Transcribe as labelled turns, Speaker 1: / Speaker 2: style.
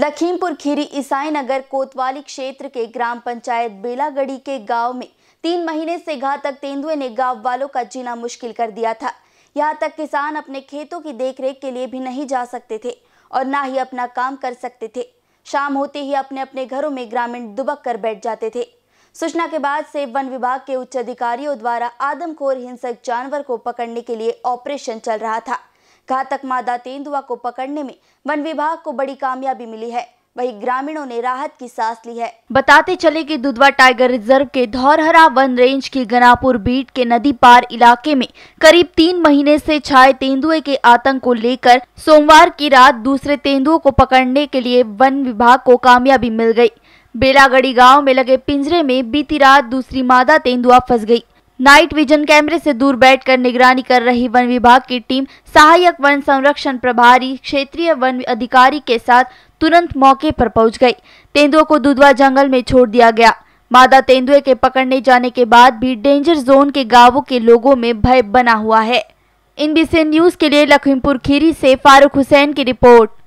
Speaker 1: लखीमपुर खीरी ईसाई नगर कोतवाली क्षेत्र के ग्राम पंचायत बेलागढ़ी के गांव में तीन महीने से घातक तेंदुए ने गांव वालों का जीना मुश्किल कर दिया था यहाँ तक किसान अपने खेतों की देखरेख के लिए भी नहीं जा सकते थे और ना ही अपना काम कर सकते थे शाम होते ही अपने अपने घरों में ग्रामीण दुबक कर बैठ जाते थे सूचना के बाद से वन विभाग के उच्च अधिकारियों द्वारा आदमखोर हिंसक जानवर को पकड़ने के लिए ऑपरेशन चल रहा था घातक मादा तेंदुआ को पकड़ने में वन विभाग को बड़ी कामयाबी मिली है वही ग्रामीणों ने राहत की सांस ली है बताते चले कि दुधवा टाइगर रिजर्व के धौरहरा वन रेंज के गनापुर बीट के नदी पार इलाके में करीब तीन महीने से छाए तेंदुए के आतंक को लेकर सोमवार की रात दूसरे तेंदुओं को पकड़ने के लिए वन विभाग को कामयाबी मिल गई बेलागढ़ी गांव में लगे पिंजरे में बीती रात दूसरी मादा तेंदुआ फंस गयी नाइट विजन कैमरे से दूर बैठकर निगरानी कर रही वन विभाग की टीम सहायक वन संरक्षण प्रभारी क्षेत्रीय वन अधिकारी के साथ तुरंत मौके पर पहुंच गई तेंदुओं को दुधवा जंगल में छोड़ दिया गया मादा तेंदुए के पकड़ने जाने के बाद भी डेंजर जोन के गांवों के लोगों में भय बना हुआ है इन बीसी न्यूज के लिए लखीमपुर खीरी से फारूक हुसैन की रिपोर्ट